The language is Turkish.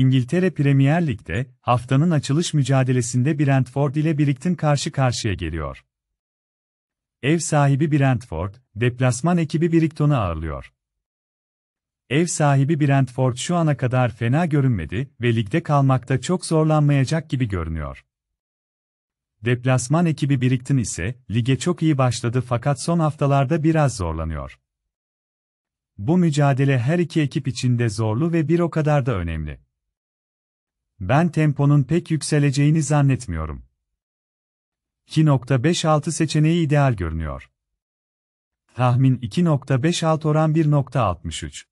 İngiltere Premier Lig'de haftanın açılış mücadelesinde Brentford ile Biriktin karşı karşıya geliyor. Ev sahibi Brentford, deplasman ekibi Birikton'u ağırlıyor. Ev sahibi Brentford şu ana kadar fena görünmedi ve ligde kalmakta çok zorlanmayacak gibi görünüyor. Deplasman ekibi Biriktin ise lige çok iyi başladı fakat son haftalarda biraz zorlanıyor. Bu mücadele her iki ekip için de zorlu ve bir o kadar da önemli. Ben temponun pek yükseleceğini zannetmiyorum. 2.56 seçeneği ideal görünüyor. Tahmin 2.56 oran 1.63.